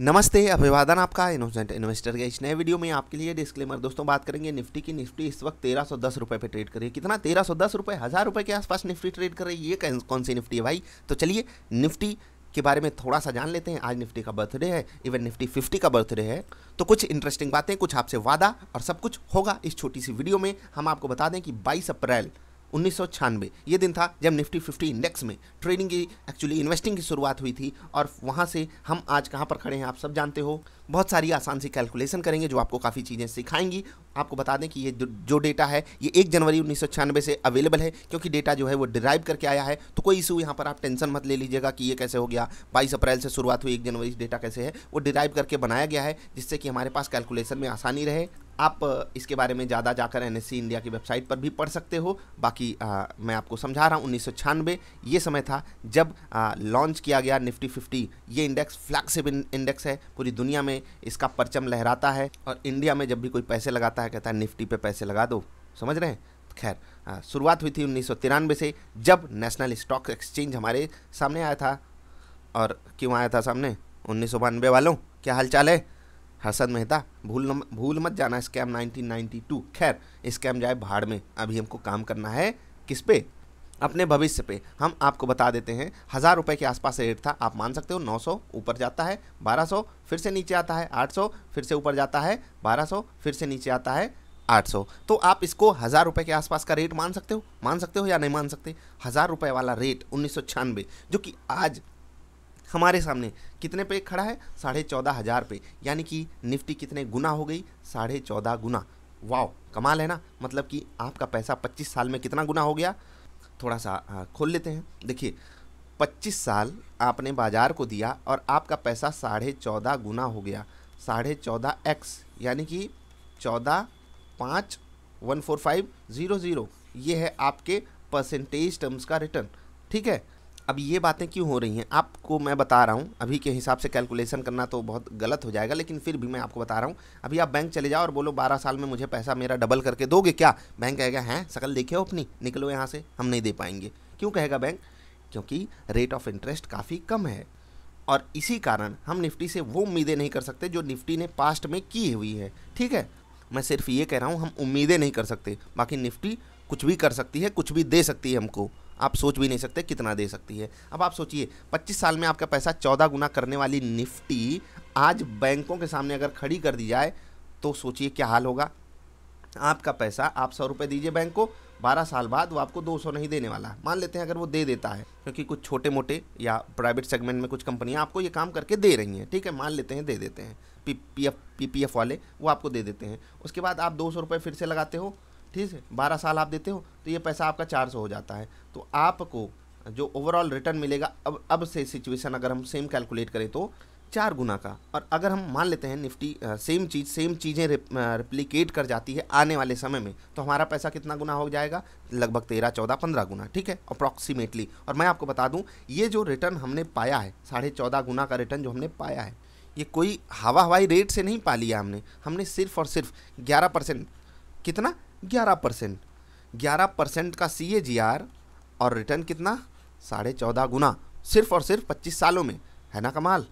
नमस्ते अभिवादन आपका इनोसेंट इन्वेस्टर के इस नए वीडियो में आपके लिए डिस्क्लेमर दोस्तों बात करेंगे निफ्टी की निफ्टी इस वक्त तेरह सौ दस रुपये पे ट्रेड कर रही है कितना तेरह सौ दस रुपये हज़ार रुपये के आसपास निफ्टी ट्रेड कर रही है ये कौन सी निफ्टी है भाई तो चलिए निफ्टी के बारे में थोड़ा सा जान लेते हैं आज निफ्टी का बर्थडे है इवन निफ्टी फिफ्टी का बर्थडे है तो कुछ इंटरेस्टिंग बातें कुछ आपसे वादा और सब कुछ होगा इस छोटी सी वीडियो में हम आपको बता दें कि बाईस अप्रैल उन्नीस ये दिन था जब निफ्टी फिफ्टी इंडेक्स में ट्रेडिंग की एक्चुअली इन्वेस्टिंग की शुरुआत हुई थी और वहाँ से हम आज कहाँ पर खड़े हैं आप सब जानते हो बहुत सारी आसान सी कैलकुलेशन करेंगे जो आपको काफ़ी चीज़ें सिखाएंगी आपको बता दें कि ये जो डेटा है ये एक जनवरी उन्नीस से अवेलेबल है क्योंकि डेटा जो है वो डिराइव करके आया है तो कोई इशू यहाँ पर आप टेंशन मत ले लीजिएगा कि ये कैसे हो गया बाईस अप्रैल से शुरुआत हुई एक जनवरी डेटा कैसे है वो डिराइव करके बनाया गया है जिससे कि हमारे पास कैलकुलेशन में आसानी रहे आप इसके बारे में ज़्यादा जाकर एन इंडिया की वेबसाइट पर भी पढ़ सकते हो बाकी आ, मैं आपको समझा रहा हूँ उन्नीस ये समय था जब लॉन्च किया गया निफ्टी फिफ्टी ये इंडेक्स फ्लैगशिप इंडेक्स है पूरी दुनिया में इसका परचम लहराता है और इंडिया में जब भी कोई पैसे लगाता है कहता है निफ्टी पे पैसे लगा दो समझ रहे हैं खैर शुरुआत हुई थी उन्नीस से जब नेशनल स्टॉक एक्सचेंज हमारे सामने आया था और क्यों आया था सामने उन्नीस वालों क्या हालचाल है हसन मेहता भूल न, भूल मत जाना स्कैम 1992 खैर स्कैम जाए भाड़ में अभी हमको काम करना है किस पे अपने भविष्य पे हम आपको बता देते हैं हज़ार रुपये के आसपास रेट था आप मान सकते हो 900 ऊपर जाता है 1200 फिर से नीचे आता है 800 फिर से ऊपर जाता है 1200 फिर से नीचे आता है 800 तो आप इसको हज़ार रुपये के आसपास का रेट मान सकते हो मान सकते हो या नहीं मान सकते हज़ार रुपये वाला रेट उन्नीस जो कि आज हमारे सामने कितने पे खड़ा है साढ़े चौदह हज़ार पे यानी कि निफ्टी कितने गुना हो गई साढ़े चौदह गुना वाओ कमाल है ना मतलब कि आपका पैसा पच्चीस साल में कितना गुना हो गया थोड़ा सा खोल लेते हैं देखिए पच्चीस साल आपने बाजार को दिया और आपका पैसा साढ़े चौदह गुना हो गया साढ़े चौदह एक्स यानी कि चौदह पाँच one four five zero zero ये है आपके परसेंटेज टर्म्स का रिटर्न ठीक है अब ये बातें क्यों हो रही हैं आपको मैं बता रहा हूँ अभी के हिसाब से कैलकुलेशन करना तो बहुत गलत हो जाएगा लेकिन फिर भी मैं आपको बता रहा हूँ अभी आप बैंक चले जाओ और बोलो बारह साल में मुझे पैसा मेरा डबल करके दोगे क्या बैंक कहेगा हैं शकल देखे हो अपनी निकलो यहाँ से हम नहीं दे पाएंगे क्यों कहेगा बैंक क्योंकि रेट ऑफ इंटरेस्ट काफ़ी कम है और इसी कारण हम निफ्टी से वो उम्मीदें नहीं कर सकते जो निफ्टी ने पास्ट में की हुई है ठीक है मैं सिर्फ ये कह रहा हूँ हम उम्मीदें नहीं कर सकते बाकी निफ्टी कुछ भी कर सकती है कुछ भी दे सकती है हमको आप सोच भी नहीं सकते कितना दे सकती है अब आप सोचिए 25 साल में आपका पैसा चौदह गुना करने वाली निफ्टी आज बैंकों के सामने अगर खड़ी कर दी जाए तो सोचिए क्या हाल होगा आपका पैसा आप सौ रुपये दीजिए बैंक को बारह साल बाद वो आपको दो सौ नहीं देने वाला मान लेते हैं अगर वो दे देता है क्योंकि कुछ छोटे मोटे या प्राइवेट सेगमेंट में कुछ कंपनियां आपको ये काम करके दे रही हैं ठीक है मान लेते हैं दे देते हैं P P F P P F वाले वो आपको दे देते हैं उसके बाद आप दो सौ रुपये फिर से लगाते हो ठीक है बारह साल आप देते हो तो ये पैसा आपका चार सौ हो जाता है तो आपको जो ओवरऑल रिटर्न मिलेगा अब अब से सिचुएशन अगर हम सेम कैलकुलेट करें तो चार गुना का और अगर हम मान लेते हैं निफ्टी आ, सेम चीज़ सेम चीज़ें रिप, कर जाती है आने वाले समय में तो हमारा पैसा कितना गुना हो जाएगा लगभग तेरह चौदह पंद्रह गुना ठीक है अप्रॉक्सीमेटली और मैं आपको बता दूं ये जो रिटर्न हमने पाया है साढ़े चौदह गुना का रिटर्न जो हमने पाया है ये कोई हवा हवाई रेट से नहीं पा लिया हमने हमने सिर्फ और सिर्फ ग्यारह परसेंट कितना ग्यारह परसेंट ग्यारह परसेंट का सी ए जी आर और रिटर्न कितना साढ़े चौदह गुना सिर्फ और सिर्फ पच्चीस सालों में है ना कमाल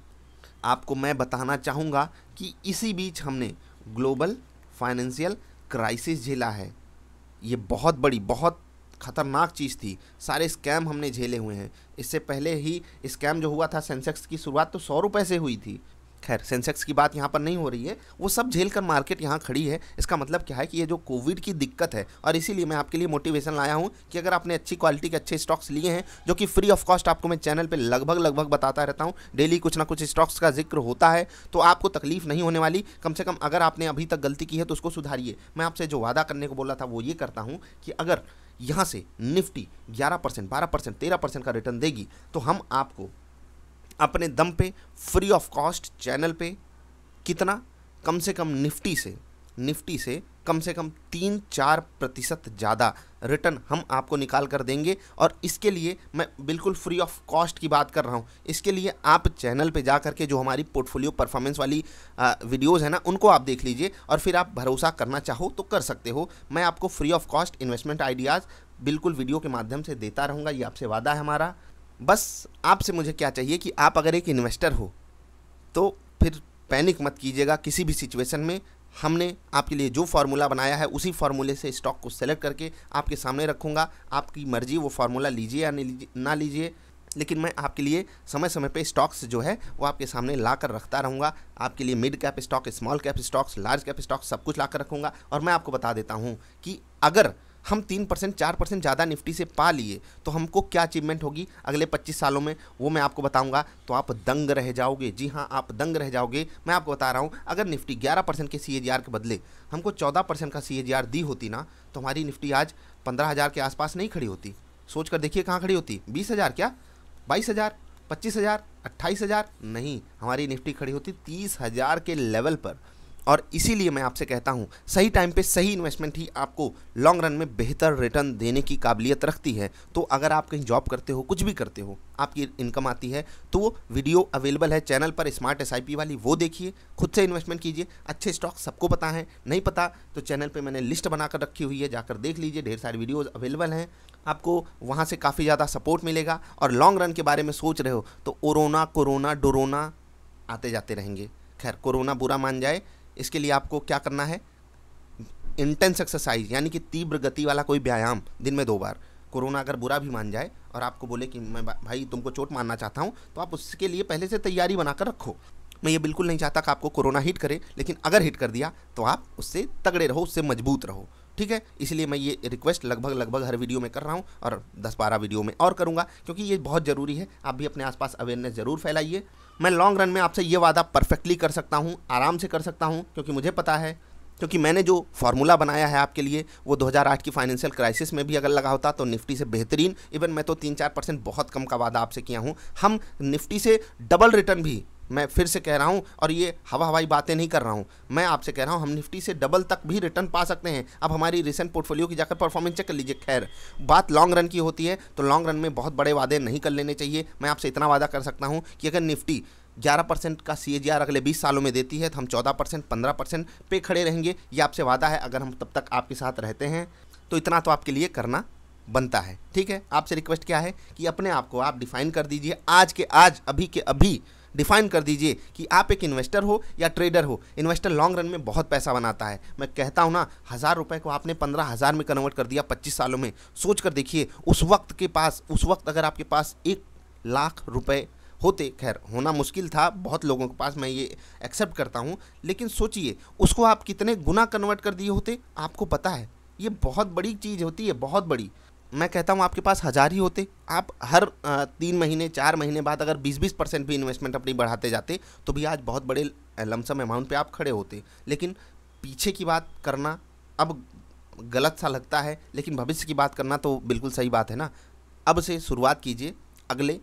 आपको मैं बताना चाहूँगा कि इसी बीच हमने ग्लोबल फाइनेंशियल क्राइसिस झेला है ये बहुत बड़ी बहुत खतरनाक चीज़ थी सारे स्कैम हमने झेले हुए हैं इससे पहले ही स्कैम जो हुआ था सेंसेक्स की शुरुआत तो सौ रुपये से हुई थी खैर सेंसेक्स की बात यहाँ पर नहीं हो रही है वो सब झेल कर मार्केट यहाँ खड़ी है इसका मतलब क्या है कि ये जो कोविड की दिक्कत है और इसीलिए मैं आपके लिए मोटिवेशन लाया हूँ कि अगर आपने अच्छी क्वालिटी के अच्छे स्टॉक्स लिए हैं जो कि फ्री ऑफ कॉस्ट आपको मैं चैनल पर लगभग लगभग बताता रहता हूँ डेली कुछ ना कुछ स्टॉक्स का जिक्र होता है तो आपको तकलीफ नहीं होने वाली कम से कम अगर आपने अभी तक गलती की है तो उसको सुधारिए मैं आपसे जो वादा करने को बोला था वो ये करता हूँ कि अगर यहाँ से निफ्टी 11 परसेंट बारह परसेंट तेरह परसेंट का रिटर्न देगी तो हम आपको अपने दम पे फ्री ऑफ कॉस्ट चैनल पे कितना कम से कम निफ्टी से निफ्टी से कम से कम तीन चार प्रतिशत ज़्यादा रिटर्न हम आपको निकाल कर देंगे और इसके लिए मैं बिल्कुल फ्री ऑफ कॉस्ट की बात कर रहा हूँ इसके लिए आप चैनल पे जा कर के जो हमारी पोर्टफोलियो परफॉर्मेंस वाली वीडियोज़ है ना उनको आप देख लीजिए और फिर आप भरोसा करना चाहो तो कर सकते हो मैं आपको free of cost investment ideas बिल्कुल वीडियो के माध्यम से देता रहूँगा ये आपसे वादा है हमारा बस आपसे मुझे क्या चाहिए कि आप अगर एक इन्वेस्टर हो तो फिर पैनिक मत कीजिएगा किसी भी सिचुएशन में हमने आपके लिए जो फार्मूला बनाया है उसी फार्मूले से स्टॉक को सेलेक्ट करके आपके सामने रखूँगा आपकी मर्जी वो फार्मूला लीजिए या ना लीजिए लेकिन मैं आपके लिए समय समय पे स्टॉक्स जो है वो आपके सामने ला कर रखता रहूँगा आपके लिए mid cap stock small cap stocks large cap stocks सब कुछ ला कर रखूँगा और मैं आपको बता देता हूँ कि अगर हम तीन परसेंट चार परसेंट ज़्यादा निफ्टी से पा लिए तो हमको क्या अचीवमेंट होगी अगले पच्चीस सालों में वो मैं आपको बताऊंगा तो आप दंग रह जाओगे जी हाँ आप दंग रह जाओगे मैं आपको बता रहा हूँ अगर निफ्टी ग्यारह परसेंट के सी के बदले हमको चौदह परसेंट का सी दी होती ना तो हमारी निफ्टी आज पंद्रह हज़ार के आसपास नहीं खड़ी होती सोच कर देखिए कहाँ खड़ी होती बीस हज़ार क्या बाईस हज़ार पच्चीस हज़ार अट्ठाईस हज़ार नहीं हमारी निफ्टी खड़ी होती तीस हज़ार के लेवल पर और इसीलिए मैं आपसे कहता हूँ सही टाइम पे सही इन्वेस्टमेंट ही आपको लॉन्ग रन में बेहतर रिटर्न देने की काबिलियत रखती है तो अगर आप कहीं जॉब करते हो कुछ भी करते हो आपकी इनकम आती है तो वो वीडियो अवेलेबल है चैनल पर स्मार्ट एस वाली वो देखिए खुद से इन्वेस्टमेंट कीजिए अच्छे स्टॉक सबको पता है नहीं पता तो चैनल पर मैंने लिस्ट बनाकर रखी हुई है जाकर देख लीजिए ढेर सारी वीडियोज़ अवेलेबल हैं आपको वहाँ से काफ़ी ज़्यादा सपोर्ट मिलेगा और लॉन्ग रन के बारे में सोच रहे हो तो ओरोना कोरोना डोरोना आते जाते रहेंगे खैर कोरोना बुरा मान जाए इसके लिए आपको क्या करना है इंटेंस एक्सरसाइज यानी कि तीव्र गति वाला कोई व्यायाम दिन में दो बार कोरोना अगर बुरा भी मान जाए और आपको बोले कि मैं भाई तुमको चोट मारना चाहता हूँ तो आप उसके लिए पहले से तैयारी बनाकर रखो मैं ये बिल्कुल नहीं चाहता कि आपको कोरोना हिट करे लेकिन अगर हिट कर दिया तो आप उससे तगड़े रहो उससे मजबूत रहो ठीक है इसलिए मैं ये रिक्वेस्ट लगभग लगभग हर वीडियो में कर रहा हूँ और दस बारह वीडियो में और करूँगा क्योंकि ये बहुत ज़रूरी है आप भी अपने आसपास अवेयरनेस ज़रूर फैलाइए मैं लॉन्ग रन में आपसे ये वादा परफेक्टली कर सकता हूँ आराम से कर सकता हूँ क्योंकि मुझे पता है क्योंकि मैंने जो फार्मूला बनाया है आपके लिए वो 2008 की फाइनेंशियल क्राइसिस में भी अगर लगा होता तो निफ्टी से बेहतरीन इवन मैं तो तीन चार परसेंट बहुत कम का वादा आपसे किया हूँ हम निफ्टी से डबल रिटर्न भी मैं फिर से कह रहा हूँ और ये हवा हवाई बातें नहीं कर रहा हूँ मैं आपसे कह रहा हूँ हम निफ्टी से डबल तक भी रिटर्न पा सकते हैं आप हमारी रिसेंट पोर्टफोलियो की जाकर परफॉर्मेंस चेक कर लीजिए खैर बात लॉन्ग रन की होती है तो लॉन्ग रन में बहुत बड़े वादे नहीं कर लेने चाहिए मैं आपसे इतना वादा कर सकता हूँ कि अगर निफ्टी 11 परसेंट का सी अगले 20 सालों में देती है तो हम 14 परसेंट पंद्रह परसेंट पे खड़े रहेंगे ये आपसे वादा है अगर हम तब तक आपके साथ रहते हैं तो इतना तो आपके लिए करना बनता है ठीक है आपसे रिक्वेस्ट क्या है कि अपने आप को आप डिफाइन कर दीजिए आज के आज अभी के अभी डिफाइन कर दीजिए कि आप एक इन्वेस्टर हो या ट्रेडर हो इन्वेस्टर लॉन्ग रन में बहुत पैसा बनाता है मैं कहता हूँ ना हज़ार रुपये को आपने पंद्रह हज़ार में कन्वर्ट कर दिया पच्चीस सालों में सोच कर देखिए उस वक्त के पास उस वक्त अगर आपके पास एक लाख रुपये होते खैर होना मुश्किल था बहुत लोगों के पास मैं ये एक्सेप्ट करता हूँ लेकिन सोचिए उसको आप कितने गुना कन्वर्ट कर दिए होते आपको पता है ये बहुत बड़ी चीज़ होती है बहुत बड़ी मैं कहता हूँ आपके पास हज़ार ही होते आप हर तीन महीने चार महीने बाद अगर बीस बीस परसेंट भी इन्वेस्टमेंट अपनी बढ़ाते जाते तो भी आज बहुत बड़े लमसम अमाउंट पे आप खड़े होते लेकिन पीछे की बात करना अब गलत सा लगता है लेकिन भविष्य की बात करना तो बिल्कुल सही बात है ना अब से शुरुआत कीजिए अगले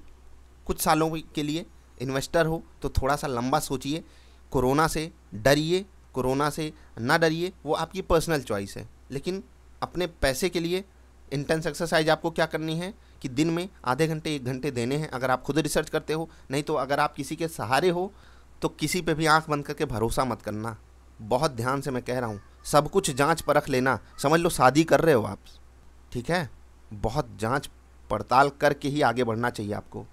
कुछ सालों के लिए इन्वेस्टर हो तो थोड़ा सा लंबा सोचिए कोरोना से डरिए कोरोना से ना डरिए वो आपकी पर्सनल चॉइस है लेकिन अपने पैसे के लिए इंटेंस एक्सरसाइज आपको क्या करनी है कि दिन में आधे घंटे एक घंटे देने हैं अगर आप खुद रिसर्च करते हो नहीं तो अगर आप किसी के सहारे हो तो किसी पे भी आंख बंद करके भरोसा मत करना बहुत ध्यान से मैं कह रहा हूँ सब कुछ जांच परख लेना समझ लो शादी कर रहे हो आप ठीक है बहुत जांच पड़ताल करके ही आगे बढ़ना चाहिए आपको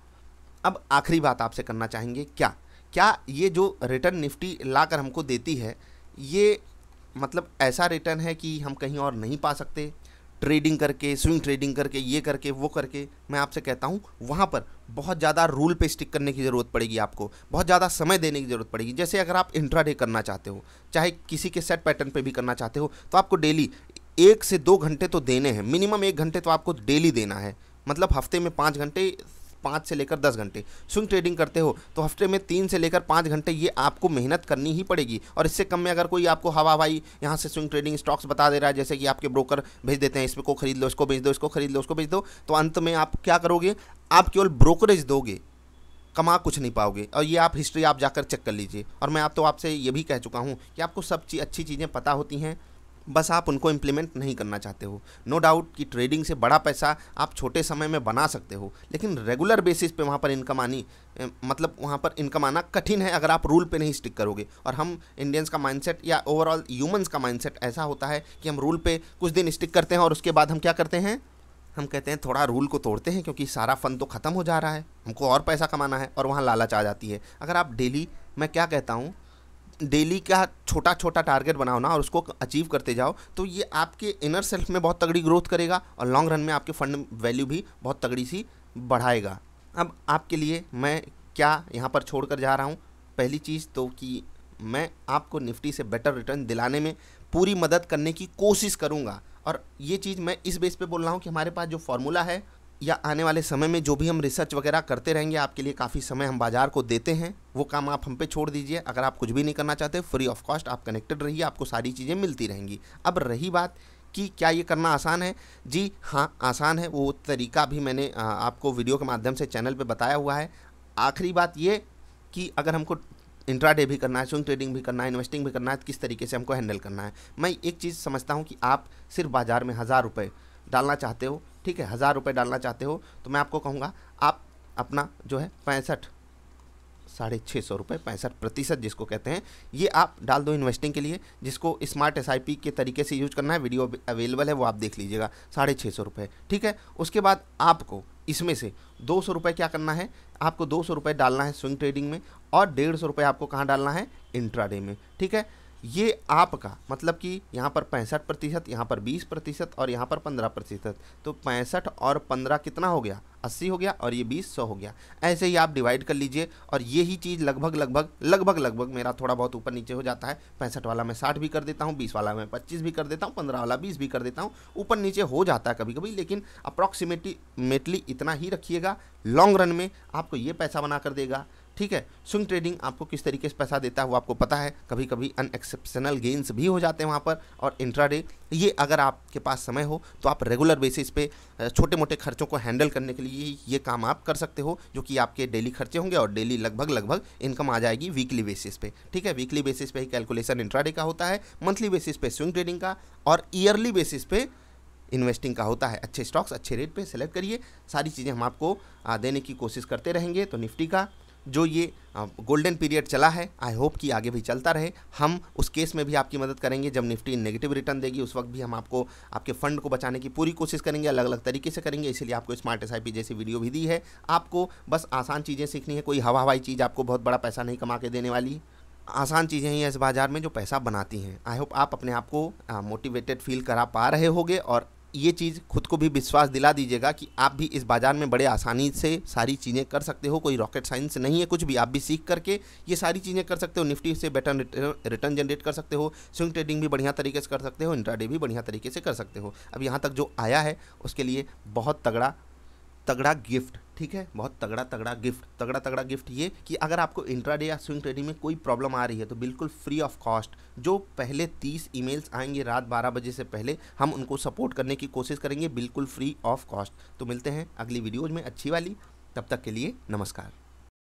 अब आखिरी बात आपसे करना चाहेंगे क्या क्या ये जो रिटर्न निफ्टी ला कर हमको देती है ये मतलब ऐसा रिटर्न है कि हम कहीं और नहीं पा सकते ट्रेडिंग करके स्विंग ट्रेडिंग करके ये करके वो करके मैं आपसे कहता हूँ वहाँ पर बहुत ज़्यादा रूल पे स्टिक करने की ज़रूरत पड़ेगी आपको बहुत ज़्यादा समय देने की ज़रूरत पड़ेगी जैसे अगर आप इंट्रा करना चाहते हो चाहे किसी के सेट पैटर्न पे भी करना चाहते हो तो आपको डेली एक से दो घंटे तो देने हैं मिनिमम एक घंटे तो आपको डेली देना है मतलब हफ्ते में पाँच घंटे पाँच से लेकर दस घंटे स्विंग ट्रेडिंग करते हो तो हफ्ते में तीन से लेकर पाँच घंटे ये आपको मेहनत करनी ही पड़ेगी और इससे कम में अगर कोई आपको हवा हवाई यहाँ से स्विंग ट्रेडिंग स्टॉक्स बता दे रहा है जैसे कि आपके ब्रोकर भेज देते हैं इसको खरीद लो इसको भेज दो इसको खरीद लो उसको भेज दो तो अंत में आप क्या करोगे आप केवल ब्रोकरेज दोगे कमा कुछ नहीं पाओगे और ये आप हिस्ट्री आप जाकर चेक कर लीजिए और मैं आप तो आपसे ये भी कह चुका हूँ कि आपको सब चीज़ अच्छी चीज़ें पता होती हैं बस आप उनको इम्प्लीमेंट नहीं करना चाहते हो नो no डाउट कि ट्रेडिंग से बड़ा पैसा आप छोटे समय में बना सकते हो लेकिन रेगुलर बेसिस पे वहाँ पर इनकम आनी मतलब वहाँ पर इनकम आना कठिन है अगर आप रूल पे नहीं स्टिक करोगे और हम इंडियंस का माइंडसेट या ओवरऑल ह्यूमंस का माइंडसेट ऐसा होता है कि हम रूल पे कुछ दिन स्टिक करते हैं और उसके बाद हम क्या करते हैं हम कहते हैं थोड़ा रूल को तोड़ते हैं क्योंकि सारा फन तो ख़त्म हो जा रहा है हमको और पैसा कमाना है और वहाँ लालच आ जाती है अगर आप डेली मैं क्या कहता हूँ डेली का छोटा छोटा टारगेट बनाओ ना और उसको अचीव करते जाओ तो ये आपके इनर सेल्फ में बहुत तगड़ी ग्रोथ करेगा और लॉन्ग रन में आपके फंड वैल्यू भी बहुत तगड़ी सी बढ़ाएगा अब आपके लिए मैं क्या यहाँ पर छोड़ कर जा रहा हूँ पहली चीज़ तो कि मैं आपको निफ्टी से बेटर रिटर्न दिलाने में पूरी मदद करने की कोशिश करूँगा और ये चीज़ मैं इस बेस पे बोल रहा हूँ कि हमारे पास जो फार्मूला है या आने वाले समय में जो भी हम रिसर्च वगैरह करते रहेंगे आपके लिए काफ़ी समय हम बाजार को देते हैं वो काम आप हम पे छोड़ दीजिए अगर आप कुछ भी नहीं करना चाहते फ्री ऑफ कॉस्ट आप कनेक्टेड रहिए आपको सारी चीज़ें मिलती रहेंगी अब रही बात कि क्या ये करना आसान है जी हाँ आसान है वो तरीका भी मैंने आपको वीडियो के माध्यम से चैनल पर बताया हुआ है आखिरी बात ये कि अगर हमको इंट्राडे भी करना है स्विंग ट्रेडिंग भी करना है इन्वेस्टिंग भी करना है तो किस तरीके से हमको हैंडल करना है मैं एक चीज़ समझता हूँ कि आप सिर्फ बाजार में हज़ार रुपये डालना चाहते हो ठीक है हज़ार रुपये डालना चाहते हो तो मैं आपको कहूँगा आप अपना जो है पैंसठ साढ़े छः सौ रुपये पैंसठ प्रतिशत जिसको कहते हैं ये आप डाल दो इन्वेस्टिंग के लिए जिसको स्मार्ट एस के तरीके से यूज करना है वीडियो अवेलेबल है वो आप देख लीजिएगा साढ़े छः सौ रुपये ठीक है उसके बाद आपको इसमें से दो सौ रुपये क्या करना है आपको दो सौ रुपये डालना है स्विंग ट्रेडिंग में और डेढ़ सौ रुपये आपको कहाँ डालना है इंट्राडे में ठीक है ये आपका मतलब कि यहाँ पर पैंसठ प्रतिशत यहाँ पर बीस प्रतिशत और यहाँ पर पंद्रह प्रतिशत तो पैंसठ और पंद्रह कितना हो गया अस्सी हो गया और ये बीस सौ हो गया ऐसे ही आप डिवाइड कर लीजिए और ये ही चीज़ लगभग लगभग लगभग लगभग मेरा थोड़ा बहुत ऊपर नीचे हो जाता है पैंसठ वाला मैं साठ भी कर देता हूँ बीस वाला मैं पच्चीस भी कर देता हूँ पंद्रह वाला बीस भी कर देता हूँ ऊपर नीचे हो जाता है कभी कभी लेकिन अप्रॉक्सीमेटली इतना ही रखिएगा लॉन्ग रन में आपको ये पैसा बना कर देगा ठीक है स्विंग ट्रेडिंग आपको किस तरीके से पैसा देता है वो आपको पता है कभी कभी अनएक्सेप्शनल गेंस भी हो जाते हैं वहाँ पर और इंट्राडे ये अगर आपके पास समय हो तो आप रेगुलर बेसिस पे छोटे मोटे खर्चों को हैंडल करने के लिए ये काम आप कर सकते हो जो कि आपके डेली खर्चे होंगे और डेली लगभग लगभग इनकम आ जाएगी वीकली बेसिस पे ठीक है वीकली बेसिस पे ही कैलकुलेशन इंट्राडे का होता है मंथली बेसिस पे स्विंग ट्रेडिंग का और ईयरली बेसिस पे इन्वेस्टिंग का होता है अच्छे स्टॉक्स अच्छे रेट पे सेलेक्ट करिए सारी चीज़ें हम आपको देने की कोशिश करते रहेंगे तो निफ्टी का जो ये गोल्डन पीरियड चला है आई होप कि आगे भी चलता रहे हम उस केस में भी आपकी मदद करेंगे जब निफ्टी नेगेटिव रिटर्न देगी उस वक्त भी हम आपको आपके फंड को बचाने की पूरी कोशिश करेंगे अलग अलग तरीके से करेंगे इसलिए आपको स्मार्ट एस जैसी वीडियो भी दी है आपको बस आसान चीज़ें सीखनी है कोई हवा हवाई चीज़ आपको बहुत बड़ा पैसा नहीं कमा के देने वाली आसान चीज़ें ही हैं इस बाज़ार में जो पैसा बनाती हैं आई होप आप अपने आप को मोटिवेटेड फील करा पा रहे होगे और ये चीज़ खुद को भी विश्वास दिला दीजिएगा कि आप भी इस बाज़ार में बड़े आसानी से सारी चीज़ें कर सकते हो कोई रॉकेट साइंस नहीं है कुछ भी आप भी सीख करके ये सारी चीज़ें कर सकते हो निफ्टी से बेटर रिटर्न जनरेट कर सकते हो स्विंग ट्रेडिंग भी बढ़िया तरीके से कर सकते हो इंट्राडे भी बढ़िया तरीके से कर सकते हो अब यहाँ तक जो आया है उसके लिए बहुत तगड़ा तगड़ा गिफ्ट ठीक है बहुत तगड़ा तगड़ा गिफ्ट तगड़ा तगड़ा गिफ्ट ये कि अगर आपको इंट्राडे या स्विंग ट्रेडिंग में कोई प्रॉब्लम आ रही है तो बिल्कुल फ्री ऑफ कॉस्ट जो पहले तीस ईमेल्स आएंगे रात बारह बजे से पहले हम उनको सपोर्ट करने की कोशिश करेंगे बिल्कुल फ्री ऑफ कॉस्ट तो मिलते हैं अगली वीडियोज में अच्छी वाली तब तक के लिए नमस्कार